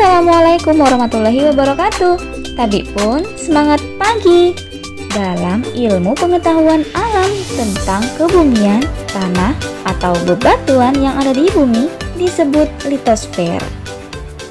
Assalamualaikum warahmatullahi wabarakatuh. Tadi pun semangat pagi dalam ilmu pengetahuan alam tentang kebumian, tanah, atau bebatuan yang ada di bumi disebut litosfer.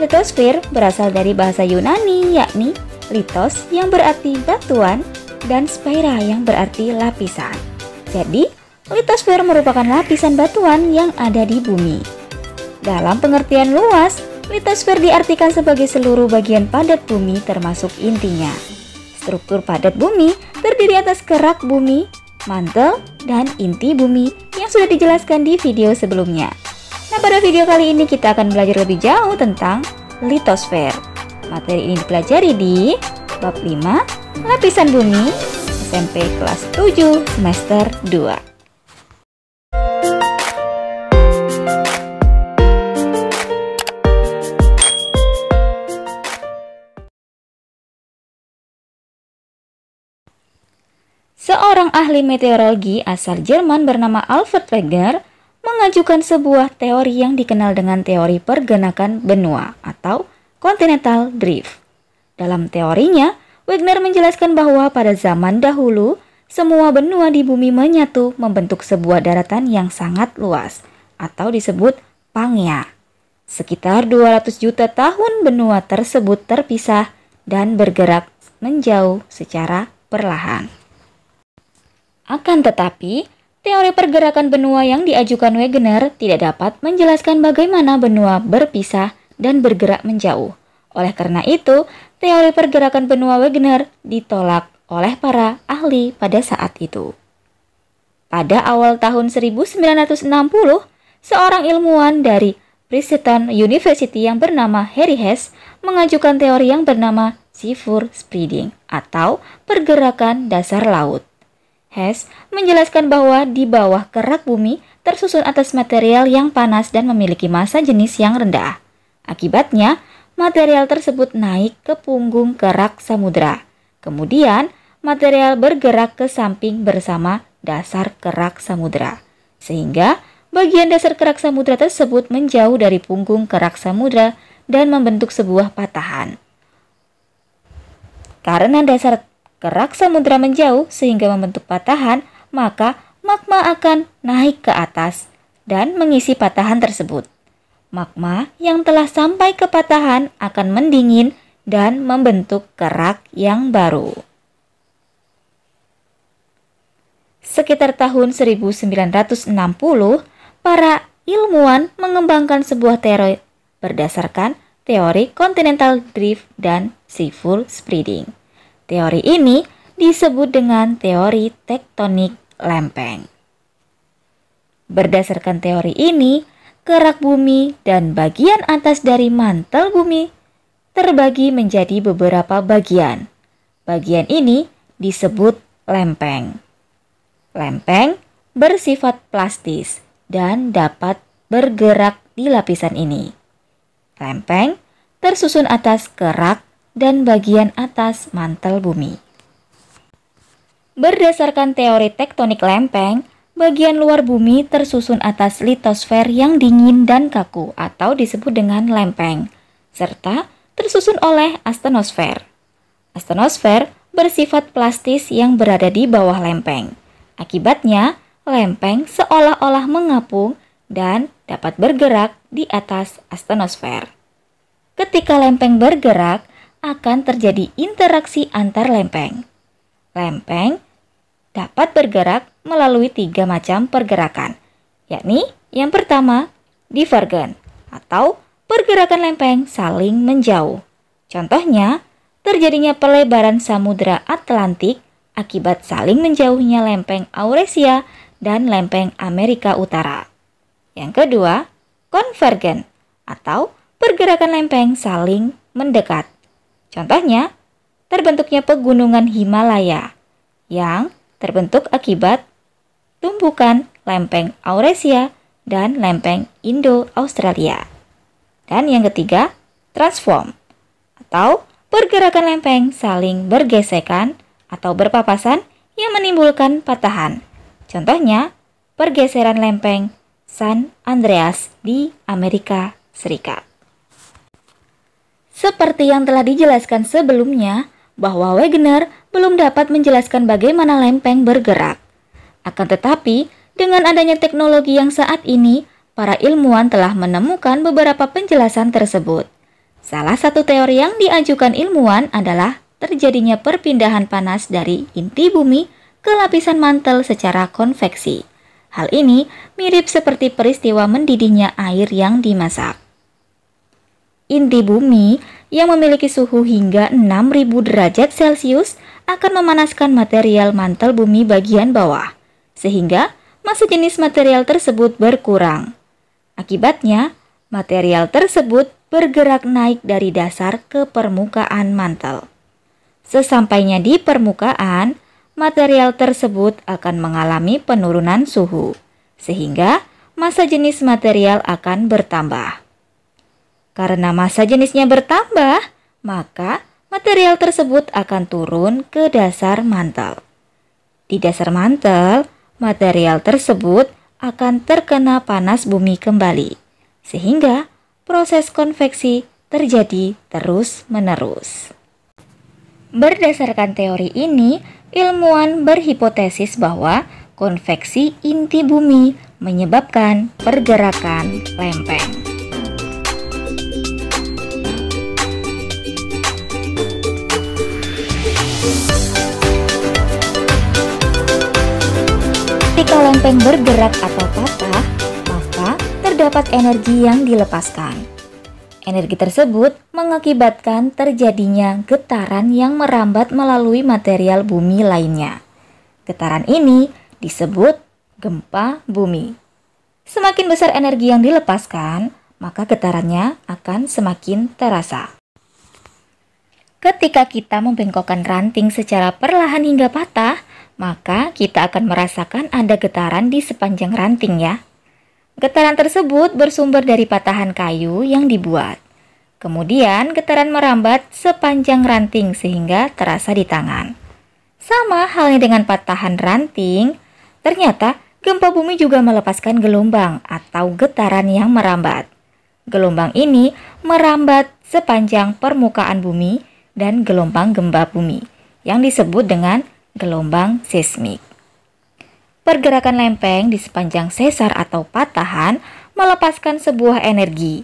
Litosfer berasal dari bahasa Yunani yakni litos yang berarti batuan dan spira yang berarti lapisan. Jadi, litosfer merupakan lapisan batuan yang ada di bumi. Dalam pengertian luas, Litosfer diartikan sebagai seluruh bagian padat bumi termasuk intinya. Struktur padat bumi terdiri atas kerak bumi, mantel, dan inti bumi yang sudah dijelaskan di video sebelumnya. Nah pada video kali ini kita akan belajar lebih jauh tentang litosfer. Materi ini dipelajari di bab 5 lapisan bumi SMP kelas 7 semester 2. ahli meteorologi asal Jerman bernama Alfred Wegener mengajukan sebuah teori yang dikenal dengan teori pergerakan benua atau continental drift. Dalam teorinya, Wegener menjelaskan bahwa pada zaman dahulu, semua benua di bumi menyatu membentuk sebuah daratan yang sangat luas atau disebut Pangea. Sekitar 200 juta tahun benua tersebut terpisah dan bergerak menjauh secara perlahan. Akan tetapi, teori pergerakan benua yang diajukan Wegener tidak dapat menjelaskan bagaimana benua berpisah dan bergerak menjauh. Oleh karena itu, teori pergerakan benua Wegener ditolak oleh para ahli pada saat itu. Pada awal tahun 1960, seorang ilmuwan dari Princeton University yang bernama Harry Hess mengajukan teori yang bernama seafloor Spreading atau pergerakan dasar laut. Hess menjelaskan bahwa di bawah kerak bumi tersusun atas material yang panas dan memiliki massa jenis yang rendah. Akibatnya, material tersebut naik ke punggung kerak samudra. Kemudian, material bergerak ke samping bersama dasar kerak samudra. Sehingga, bagian dasar kerak samudra tersebut menjauh dari punggung kerak samudra dan membentuk sebuah patahan. Karena dasar Gerak samudra menjauh sehingga membentuk patahan, maka magma akan naik ke atas dan mengisi patahan tersebut. Magma yang telah sampai ke patahan akan mendingin dan membentuk kerak yang baru. Sekitar tahun 1960, para ilmuwan mengembangkan sebuah teori berdasarkan teori continental drift dan seafloor spreading. Teori ini disebut dengan teori tektonik lempeng. Berdasarkan teori ini, kerak bumi dan bagian atas dari mantel bumi terbagi menjadi beberapa bagian. Bagian ini disebut lempeng. Lempeng bersifat plastis dan dapat bergerak di lapisan ini. Lempeng tersusun atas kerak dan bagian atas mantel bumi. Berdasarkan teori tektonik lempeng, bagian luar bumi tersusun atas litosfer yang dingin dan kaku atau disebut dengan lempeng, serta tersusun oleh astenosfer. Astenosfer bersifat plastis yang berada di bawah lempeng. Akibatnya, lempeng seolah-olah mengapung dan dapat bergerak di atas astenosfer. Ketika lempeng bergerak, akan terjadi interaksi antar lempeng. Lempeng dapat bergerak melalui tiga macam pergerakan, yakni yang pertama divergen atau pergerakan lempeng saling menjauh. Contohnya, terjadinya pelebaran samudera Atlantik akibat saling menjauhnya lempeng Eurasia dan lempeng Amerika Utara. Yang kedua, konvergen atau pergerakan lempeng saling mendekat. Contohnya, terbentuknya pegunungan Himalaya yang terbentuk akibat tumbukan lempeng Aurasia dan lempeng Indo-Australia. Dan yang ketiga, transform atau pergerakan lempeng saling bergesekan atau berpapasan yang menimbulkan patahan. Contohnya, pergeseran lempeng San Andreas di Amerika Serikat. Seperti yang telah dijelaskan sebelumnya, bahwa Wegener belum dapat menjelaskan bagaimana lempeng bergerak. Akan tetapi, dengan adanya teknologi yang saat ini, para ilmuwan telah menemukan beberapa penjelasan tersebut. Salah satu teori yang diajukan ilmuwan adalah terjadinya perpindahan panas dari inti bumi ke lapisan mantel secara konveksi. Hal ini mirip seperti peristiwa mendidihnya air yang dimasak. Inti bumi yang memiliki suhu hingga 6000 derajat Celcius akan memanaskan material mantel bumi bagian bawah, sehingga masa jenis material tersebut berkurang. Akibatnya, material tersebut bergerak naik dari dasar ke permukaan mantel. Sesampainya di permukaan, material tersebut akan mengalami penurunan suhu, sehingga masa jenis material akan bertambah. Karena masa jenisnya bertambah, maka material tersebut akan turun ke dasar mantel. Di dasar mantel, material tersebut akan terkena panas bumi kembali, sehingga proses konveksi terjadi terus-menerus. Berdasarkan teori ini, ilmuwan berhipotesis bahwa konveksi inti bumi menyebabkan pergerakan lempeng. lempeng bergerak atau patah, maka terdapat energi yang dilepaskan. Energi tersebut mengakibatkan terjadinya getaran yang merambat melalui material bumi lainnya. Getaran ini disebut gempa bumi. Semakin besar energi yang dilepaskan, maka getarannya akan semakin terasa. Ketika kita membengkokkan ranting secara perlahan hingga patah, maka kita akan merasakan ada getaran di sepanjang ranting ya. Getaran tersebut bersumber dari patahan kayu yang dibuat. Kemudian getaran merambat sepanjang ranting sehingga terasa di tangan. Sama halnya dengan patahan ranting, ternyata gempa bumi juga melepaskan gelombang atau getaran yang merambat. Gelombang ini merambat sepanjang permukaan bumi dan gelombang gempa bumi yang disebut dengan gelombang seismik. Pergerakan lempeng di sepanjang sesar atau patahan melepaskan sebuah energi.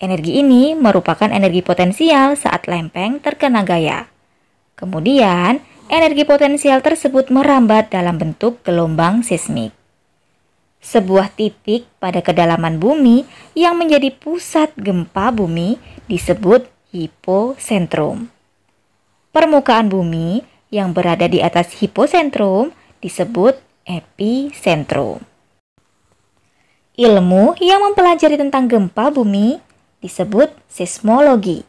Energi ini merupakan energi potensial saat lempeng terkena gaya. Kemudian, energi potensial tersebut merambat dalam bentuk gelombang seismik. Sebuah titik pada kedalaman bumi yang menjadi pusat gempa bumi disebut hipocentrum. Permukaan bumi yang berada di atas hipocentrum disebut epicentrum. Ilmu yang mempelajari tentang gempa bumi disebut seismologi.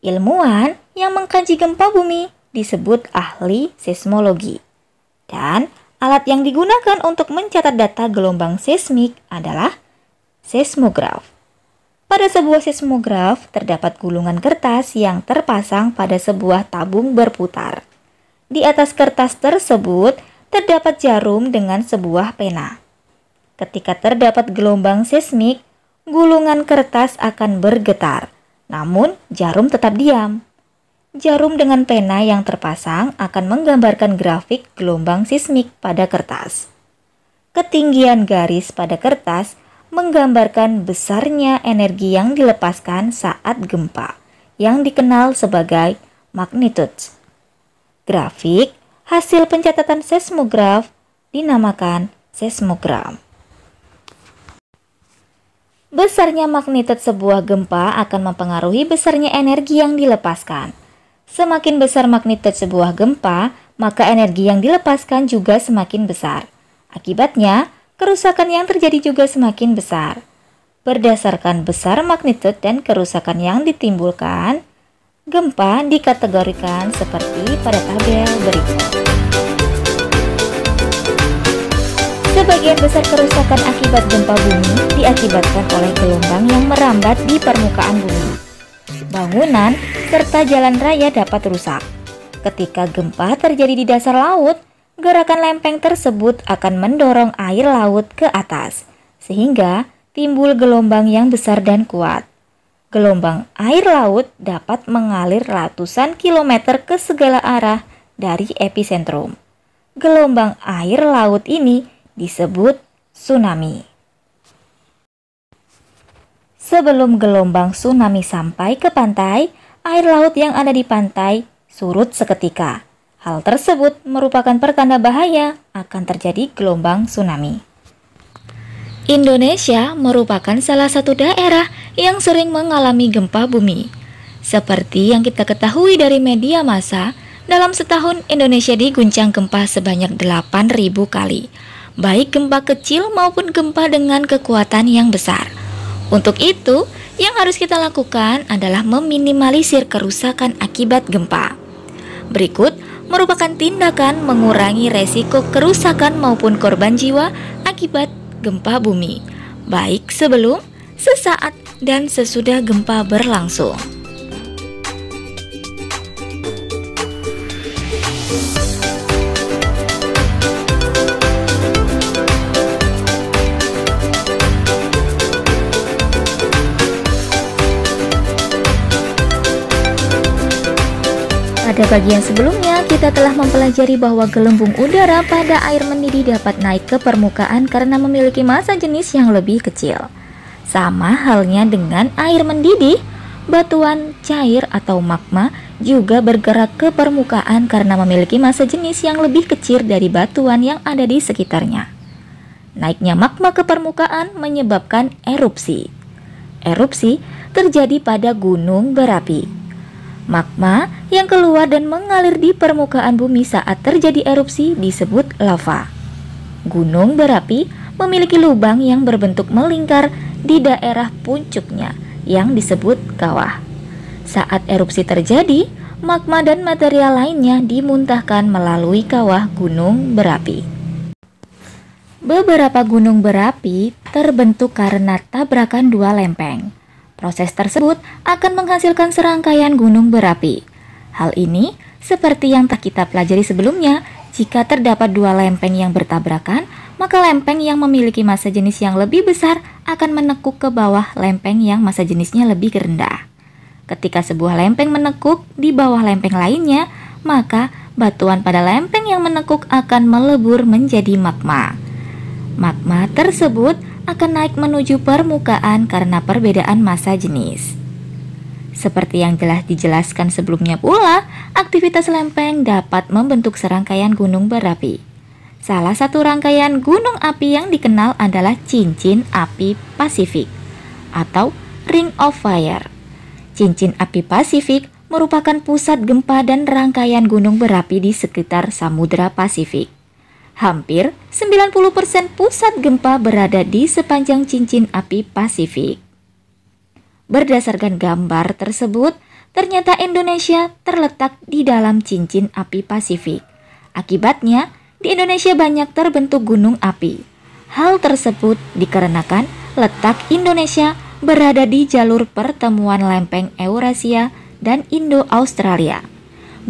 Ilmuwan yang mengkaji gempa bumi disebut ahli seismologi. Dan alat yang digunakan untuk mencatat data gelombang seismik adalah seismograf. Pada sebuah seismograf terdapat gulungan kertas yang terpasang pada sebuah tabung berputar. Di atas kertas tersebut terdapat jarum dengan sebuah pena. Ketika terdapat gelombang seismik, gulungan kertas akan bergetar, namun jarum tetap diam. Jarum dengan pena yang terpasang akan menggambarkan grafik gelombang seismik pada kertas. Ketinggian garis pada kertas menggambarkan besarnya energi yang dilepaskan saat gempa, yang dikenal sebagai magnitude. Grafik hasil pencatatan seismograf dinamakan seismogram. Besarnya magnitud sebuah gempa akan mempengaruhi besarnya energi yang dilepaskan. Semakin besar magnitud sebuah gempa, maka energi yang dilepaskan juga semakin besar. Akibatnya, kerusakan yang terjadi juga semakin besar. Berdasarkan besar magnitud dan kerusakan yang ditimbulkan, Gempa dikategorikan seperti pada tabel berikut. Sebagian besar kerusakan akibat gempa bumi diakibatkan oleh gelombang yang merambat di permukaan bumi. Bangunan serta jalan raya dapat rusak. Ketika gempa terjadi di dasar laut, gerakan lempeng tersebut akan mendorong air laut ke atas, sehingga timbul gelombang yang besar dan kuat. Gelombang air laut dapat mengalir ratusan kilometer ke segala arah dari epicentrum. Gelombang air laut ini disebut tsunami. Sebelum gelombang tsunami sampai ke pantai, air laut yang ada di pantai surut seketika. Hal tersebut merupakan pertanda bahaya akan terjadi gelombang tsunami. Indonesia merupakan salah satu daerah yang sering mengalami gempa bumi. Seperti yang kita ketahui dari media massa, dalam setahun Indonesia diguncang gempa sebanyak 8.000 kali, baik gempa kecil maupun gempa dengan kekuatan yang besar. Untuk itu, yang harus kita lakukan adalah meminimalisir kerusakan akibat gempa. Berikut merupakan tindakan mengurangi resiko kerusakan maupun korban jiwa akibat gempa bumi, baik sebelum, sesaat dan sesudah gempa berlangsung. Pada bagian sebelumnya, kita telah mempelajari bahwa gelembung udara pada air mendidih dapat naik ke permukaan karena memiliki massa jenis yang lebih kecil. Sama halnya dengan air mendidih, batuan cair atau magma juga bergerak ke permukaan karena memiliki massa jenis yang lebih kecil dari batuan yang ada di sekitarnya. Naiknya magma ke permukaan menyebabkan erupsi. Erupsi terjadi pada gunung berapi. Magma yang keluar dan mengalir di permukaan bumi saat terjadi erupsi disebut lava. Gunung berapi memiliki lubang yang berbentuk melingkar di daerah puncuknya yang disebut kawah. Saat erupsi terjadi, magma dan material lainnya dimuntahkan melalui kawah gunung berapi. Beberapa gunung berapi terbentuk karena tabrakan dua lempeng. Proses tersebut akan menghasilkan serangkaian gunung berapi. Hal ini seperti yang telah kita pelajari sebelumnya jika terdapat dua lempeng yang bertabrakan, maka lempeng yang memiliki massa jenis yang lebih besar akan menekuk ke bawah lempeng yang massa jenisnya lebih rendah. Ketika sebuah lempeng menekuk di bawah lempeng lainnya, maka batuan pada lempeng yang menekuk akan melebur menjadi magma. Magma tersebut akan naik menuju permukaan karena perbedaan massa jenis. Seperti yang telah dijelaskan sebelumnya pula, aktivitas lempeng dapat membentuk serangkaian gunung berapi. Salah satu rangkaian gunung api yang dikenal adalah cincin api Pasifik atau Ring of Fire. Cincin api Pasifik merupakan pusat gempa dan rangkaian gunung berapi di sekitar Samudra Pasifik. Hampir 90% pusat gempa berada di sepanjang cincin api Pasifik. Berdasarkan gambar tersebut, ternyata Indonesia terletak di dalam cincin api Pasifik. Akibatnya, di Indonesia banyak terbentuk gunung api. Hal tersebut dikarenakan letak Indonesia berada di jalur pertemuan lempeng Eurasia dan Indo-Australia.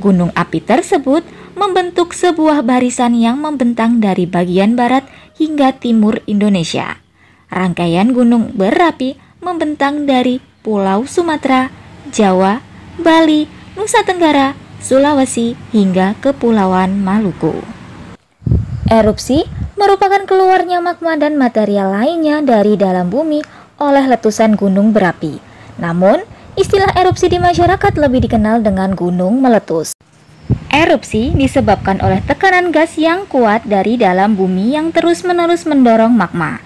Gunung api tersebut membentuk sebuah barisan yang membentang dari bagian barat hingga timur Indonesia. Rangkaian gunung berapi membentang dari Pulau Sumatera, Jawa, Bali, Nusa Tenggara, Sulawesi, hingga Kepulauan Maluku. Erupsi merupakan keluarnya magma dan material lainnya dari dalam bumi oleh letusan gunung berapi. Namun, istilah erupsi di masyarakat lebih dikenal dengan gunung meletus. Erupsi disebabkan oleh tekanan gas yang kuat dari dalam bumi yang terus-menerus mendorong magma.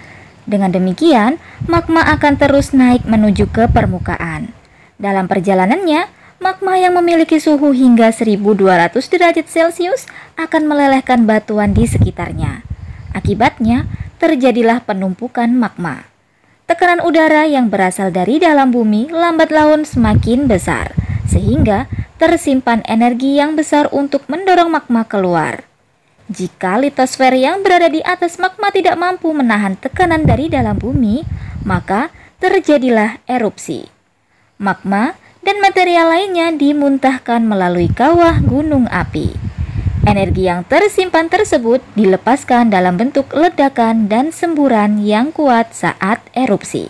Dengan demikian, magma akan terus naik menuju ke permukaan. Dalam perjalanannya, magma yang memiliki suhu hingga 1200 derajat Celcius akan melelehkan batuan di sekitarnya. Akibatnya, terjadilah penumpukan magma. Tekanan udara yang berasal dari dalam bumi lambat laun semakin besar, sehingga tersimpan energi yang besar untuk mendorong magma keluar. Jika litosfer yang berada di atas magma tidak mampu menahan tekanan dari dalam bumi, maka terjadilah erupsi. Magma dan material lainnya dimuntahkan melalui kawah gunung api. Energi yang tersimpan tersebut dilepaskan dalam bentuk ledakan dan semburan yang kuat saat erupsi.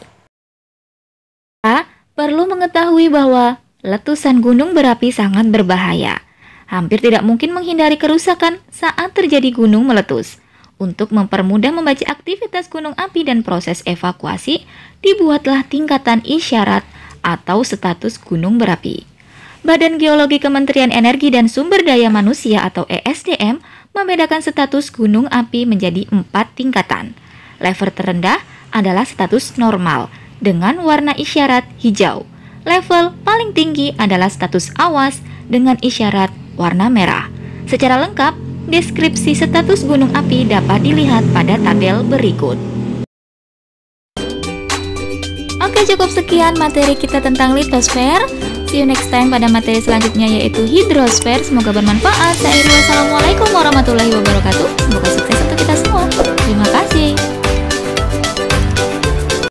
A. perlu mengetahui bahwa letusan gunung berapi sangat berbahaya hampir tidak mungkin menghindari kerusakan saat terjadi gunung meletus. Untuk mempermudah membaca aktivitas gunung api dan proses evakuasi, dibuatlah tingkatan isyarat atau status gunung berapi. Badan Geologi Kementerian Energi dan Sumber Daya Manusia atau ESDM membedakan status gunung api menjadi empat tingkatan. Level terendah adalah status normal dengan warna isyarat hijau. Level paling tinggi adalah status awas dengan isyarat warna merah. Secara lengkap, deskripsi status gunung api dapat dilihat pada tabel berikut. Oke, cukup sekian materi kita tentang litosfer. See you next time pada materi selanjutnya yaitu hidrosfer. Semoga bermanfaat. Saya Wassalamualaikum warahmatullahi wabarakatuh. Semoga sukses untuk kita semua. Terima kasih.